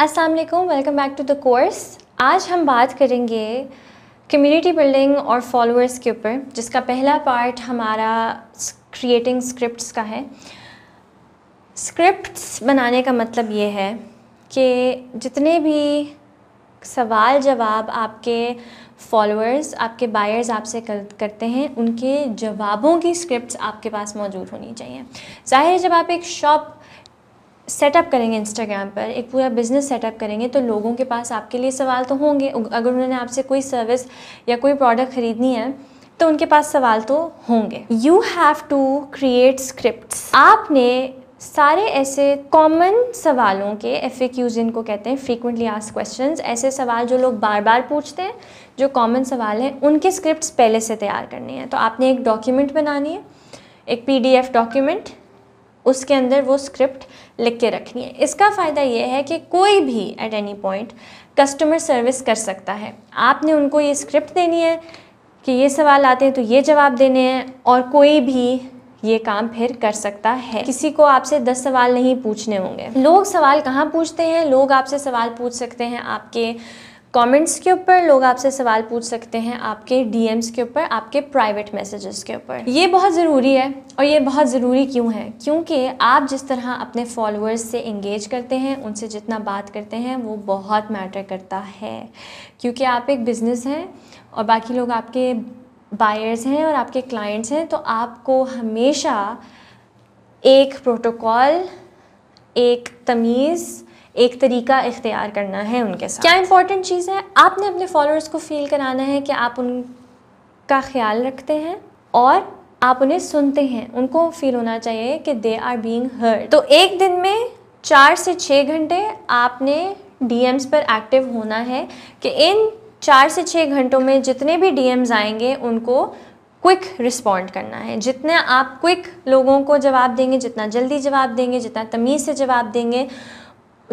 अस्सलाम वालेकुम welcome back to the course आज हम बात करेंगे कम्युनिटी बिल्डिंग और फॉलोअर्स के ऊपर जिसका पहला पार्ट हमारा क्रिएटिंग स्क्रिप्ट्स का है स्क्रिप्ट्स बनाने का मतलब ये है कि जितने भी सवाल जवाब आपके फॉलोअर्स आपके बायर्स आपसे कर, करते हैं उनके जवाबों की स्क्रिप्ट्स आपके पास मौजूद होनी चाहिए ज़ाहिर है जब आप एक शॉप सेटअप करेंगे इंस्टाग्राम पर एक पूरा बिज़नेस सेटअप करेंगे तो लोगों के पास आपके लिए सवाल तो होंगे अगर उन्होंने आपसे कोई सर्विस या कोई प्रोडक्ट ख़रीदनी है तो उनके पास सवाल तो होंगे you have to create script आपने सारे ऐसे कॉमन सवालों के एफ इनको कहते हैं फ्रीक्वेंटली आस्क क्वेश्चंस ऐसे सवाल जो लोग बार बार पूछते हैं जो कॉमन सवाल हैं उनके स्क्रिप्ट्स पहले से तैयार करनी हैं तो आपने एक डॉक्यूमेंट बनानी है एक पीडीएफ डॉक्यूमेंट उसके अंदर वो स्क्रिप्ट लिख के रखनी है इसका फ़ायदा ये है कि कोई भी at any point customer service कर सकता है आपने उनको ये स्क्रिप्ट देनी है कि ये सवाल आते हैं तो ये जवाब देने हैं और कोई भी ये काम फिर कर सकता है किसी को आपसे दस सवाल नहीं पूछने होंगे लोग सवाल कहाँ पूछते हैं लोग आपसे सवाल पूछ सकते हैं आपके कमेंट्स के ऊपर लोग आपसे सवाल पूछ सकते हैं आपके डीएम्स के ऊपर आपके प्राइवेट मैसेजेस के ऊपर ये बहुत ज़रूरी है और ये बहुत ज़रूरी क्यों है क्योंकि आप जिस तरह अपने फॉलोअर्स से इंगेज करते हैं उनसे जितना बात करते हैं वो बहुत मैटर करता है क्योंकि आप एक बिज़नेस हैं और बाकी लोग आपके बायर्स हैं और आपके क्लाइंट्स हैं तो आपको हमेशा एक प्रोटोकॉल एक तमीज़ एक तरीका इख्तियार करना है उनके साथ क्या इंपॉर्टेंट चीज़ है आपने अपने फॉलोअर्स को फील कराना है कि आप उनका ख्याल रखते हैं और आप उन्हें सुनते हैं उनको फील होना चाहिए कि दे आर बींग हर्ड तो एक दिन में चार से छः घंटे आपने डीएम्स पर एक्टिव होना है कि इन चार से छः घंटों में जितने भी डीएम्स आएंगे उनको क्विक रिस्पॉन्ड करना है जितना आप क्विक लोगों को जवाब देंगे जितना जल्दी जवाब देंगे जितना तमीज़ से जवाब देंगे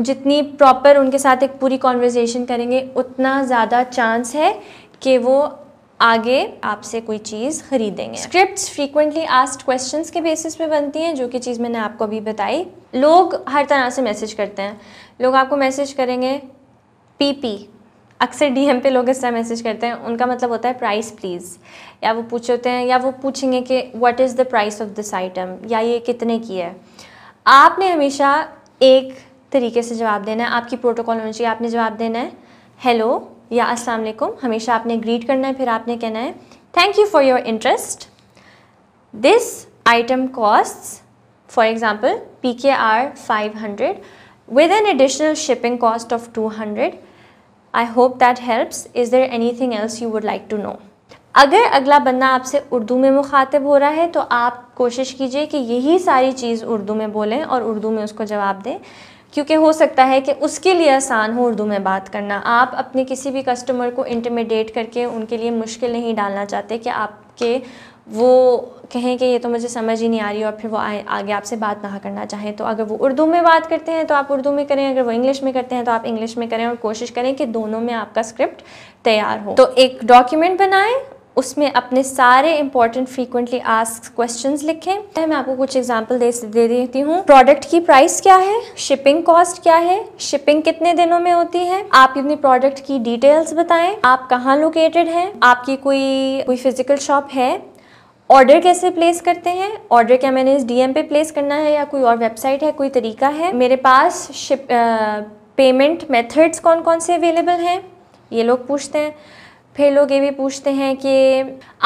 जितनी प्रॉपर उनके साथ एक पूरी कॉन्वर्जेसन करेंगे उतना ज़्यादा चांस है कि वो आगे आपसे कोई चीज़ खरीदेंगे स्क्रिप्ट्स फ्रीक्वेंटली आस्ट क्वेश्चंस के बेसिस पे बनती हैं जो कि चीज़ मैंने आपको अभी बताई लोग हर तरह से मैसेज करते हैं लोग आपको मैसेज करेंगे पीपी अक्सर डीएम पे लोग इस तरह मैसेज करते हैं उनका मतलब होता है प्राइस प्लीज़ या वो पूछ होते हैं या वो पूछेंगे कि what is the price of this item या ये कितने की है आपने हमेशा एक तरीके से जवाब देना है आपकी प्रोटोकॉल होनी चाहिए आपने जवाब देना है हेलो या अस्सलाम वालेकुम हमेशा आपने ग्रीट करना है फिर आपने कहना है thank you for your interest this item cost for example P K R five hundred with an additional shipping cost of two hundred I hope that helps is there anything else you would like to know अगर अगला बंदा आपसे उर्दू में मुखातिब हो रहा है तो आप कोशिश कीजिए कि यही सारी चीज़ उर्दू में बोलें और उर्दू में उसको जवाब दें क्योंकि हो सकता है कि उसके लिए आसान हो उर्दू में बात करना आप अपने किसी भी कस्टमर को इंटरमीडिएट करके उनके लिए मुश्किल नहीं डालना चाहते कि आपके वो कहें कि ये तो मुझे समझ ही नहीं आ रही और फिर वो आ, आगे आपसे बात ना करना चाहें तो अगर वो उर्दू में बात करते हैं तो आप उर्दू में करें अगर वो इंग्लिश में करते हैं तो आप इंग्लिश में करें और कोशिश करें कि दोनों में आपका स्क्रिप्ट तैयार हो तो एक डॉक्यूमेंट बनाएं उसमें अपने सारे इंपॉर्टेंट फ्रीक्वेंटली आस्क क्वेश्चन लिखें मैं आपको कुछ एग्जाम्पल दे दे देती हूँ प्रोडक्ट की प्राइस क्या है शिपिंग कॉस्ट क्या है शिपिंग कितने दिनों में होती है आप अपनी प्रोडक्ट की डिटेल्स बताएं आप कहाँ लोकेटेड हैं आपकी कोई कोई फिजिकल शॉप है ऑर्डर कैसे प्लेस करते हैं ऑर्डर क्या मैंने इस डीएम पे प्लेस करना है या कोई और वेबसाइट है कोई तरीका है मेरे पास शिप पेमेंट मेथड्स कौन कौन से अवेलेबल हैं ये लोग पूछते हैं फिर लोग ये भी पूछते हैं कि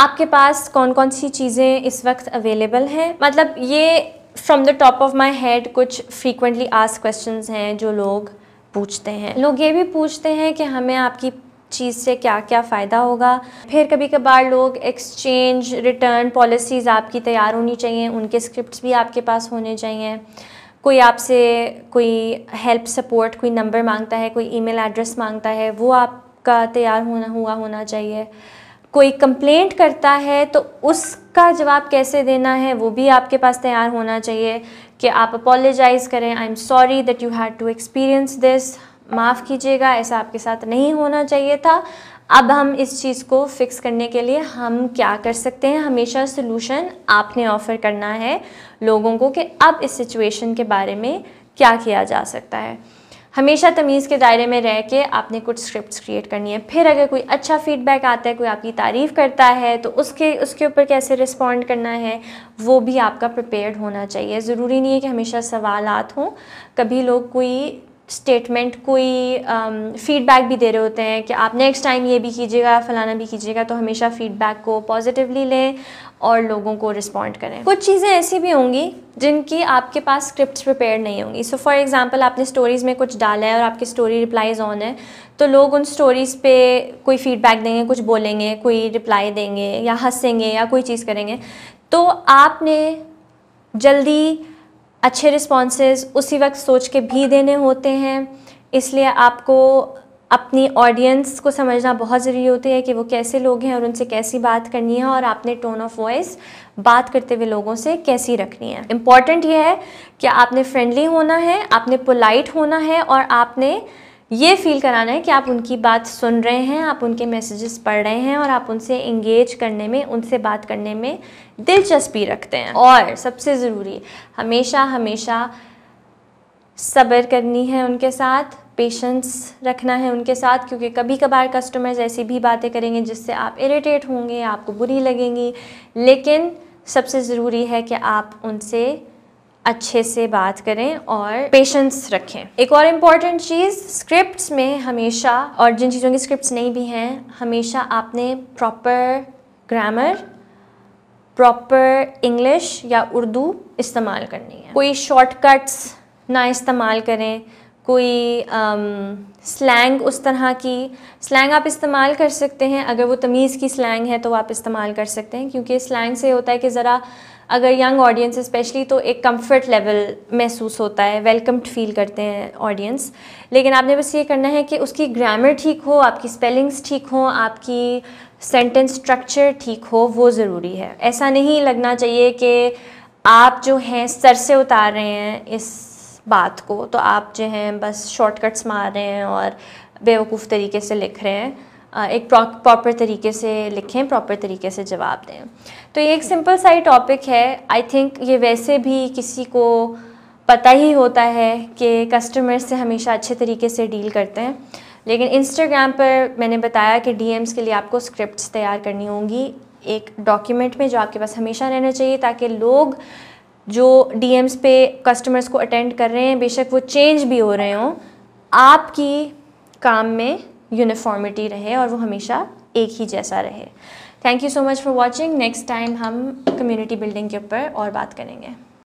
आपके पास कौन कौन सी चीज़ें इस वक्त अवेलेबल हैं मतलब ये from the top of my head कुछ फ्रीकुंटली आस्क क्वेश्चन हैं जो लोग पूछते हैं लोग ये भी पूछते हैं कि हमें आपकी चीज़ से क्या क्या फ़ायदा होगा फिर कभी कभार लोग एक्सचेंज रिटर्न पॉलिसीज़ आपकी तैयार होनी चाहिए उनके स्क्रिप्ट्स भी आपके पास होने चाहिए कोई आपसे कोई हेल्प सपोर्ट कोई नंबर मांगता है कोई ईमेल एड्रेस मांगता है वो आप का तैयार होना हुआ होना चाहिए कोई कंप्लेंट करता है तो उसका जवाब कैसे देना है वो भी आपके पास तैयार होना चाहिए कि आप अपोलोजाइज़ करें I am sorry that you had to experience this माफ़ कीजिएगा ऐसा आपके साथ नहीं होना चाहिए था अब हम इस चीज़ को फिक्स करने के लिए हम क्या कर सकते हैं हमेशा सोल्यूशन आपने ऑफ़र करना है लोगों को कि अब इस सिचुएशन के बारे में क्या किया जा सकता है हमेशा तमीज़ के दायरे में रह के आपने कुछ स्क्रिप्ट्स क्रिएट करनी है फिर अगर कोई अच्छा फीडबैक आता है कोई आपकी तारीफ़ करता है तो उसके उसके ऊपर कैसे रिस्पॉन्ड करना है वो भी आपका प्रिपेयर्ड होना चाहिए ज़रूरी नहीं है कि हमेशा सवालत हों कभी लोग कोई स्टेटमेंट कोई फीडबैक um, भी दे रहे होते हैं कि आप नेक्स्ट टाइम ये भी कीजिएगा फ़लाना भी कीजिएगा तो हमेशा फ़ीडबैक को पॉजिटिवली लें और लोगों को रिस्पॉन्ड करें कुछ चीज़ें ऐसी भी होंगी जिनकी आपके पास स्क्रिप्ट प्रिपेयर नहीं होंगी सो फॉर एग्ज़ाम्पल आपने स्टोरीज़ में कुछ डाला है और आपकी स्टोरी रिप्लाईज ऑन है तो लोग उन स्टोरीज़ पे कोई फीडबैक देंगे कुछ बोलेंगे कोई रिप्लाई देंगे या हंसेंगे या कोई चीज़ करेंगे तो आपने जल्दी अच्छे रिस्पॉन्सेज उसी वक्त सोच के भी देने होते हैं इसलिए आपको अपनी ऑडियंस को समझना बहुत ज़रूरी होती है कि वो कैसे लोग हैं और उनसे कैसी बात करनी है और आपने टोन ऑफ वॉइस बात करते हुए लोगों से कैसी रखनी है इम्पॉर्टेंट ये है कि आपने फ्रेंडली होना है आपने पोलाइट होना है और आपने ये फील कराना है कि आप उनकी बात सुन रहे हैं आप उनके मैसेजेस पढ़ रहे हैं और आप उनसे इंगेज करने में उनसे बात करने में दिलचस्पी रखते हैं और सबसे ज़रूरी हमेशा हमेशा सब्र करनी है उनके साथ पेशेंस रखना है उनके साथ क्योंकि कभी कभार कस्टमर्स ऐसी भी बातें करेंगे जिससे आप इरिटेट होंगे आपको बुरी लगेंगी लेकिन सबसे ज़रूरी है कि आप उनसे अच्छे से बात करें और पेशेंस रखें एक और इम्पॉर्टेंट चीज़ स्क्रिप्ट्स में हमेशा और जिन चीज़ों की स्क्रिप्ट्स नहीं भी हैं हमेशा आपने प्रॉपर ग्रामर प्रॉपर इंग्लिश या उर्दू इस्तेमाल करनी है कोई शॉर्टकट्स ना इस्तेमाल करें कोई स्लैंग um, उस तरह की स्लैंग आप इस्तेमाल कर सकते हैं अगर वो तमीज़ की स्लैंग है तो आप इस्तेमाल कर सकते हैं क्योंकि स्लैंग से होता है कि ज़रा अगर यंग ऑडियंस स्पेशली तो एक कंफर्ट लेवल महसूस होता है वेलकम्ड फील करते हैं ऑडियंस लेकिन आपने बस ये करना है कि उसकी ग्रामर ठीक हो आपकी स्पेलिंग्स ठीक हो आपकी सेंटेंस स्ट्रक्चर ठीक हो वो ज़रूरी है ऐसा नहीं लगना चाहिए कि आप जो हैं सर से उतार रहे हैं इस बात को तो आप जो हैं बस शॉर्टकट्स मार रहे हैं और बेवकूफ़ तरीके से लिख रहे हैं एक प्रॉपर तरीके से लिखें प्रॉपर तरीके से जवाब दें तो ये एक सिंपल सा ही टॉपिक है आई थिंक ये वैसे भी किसी को पता ही होता है कि कस्टमर से हमेशा अच्छे तरीके से डील करते हैं लेकिन इंस्टाग्राम पर मैंने बताया कि डी के लिए आपको स्क्रिप्ट्स तैयार करनी होंगी एक डॉक्यूमेंट में जो आपके पास हमेशा रहना चाहिए ताकि लोग जो डी पे कस्टमर्स को अटेंड कर रहे हैं बेशक वो चेंज भी हो रहे हों आपकी काम में यूनिफॉर्मिटी रहे और वो हमेशा एक ही जैसा रहे thank you so much for watching next time हम कम्युनिटी बिल्डिंग के ऊपर और बात करेंगे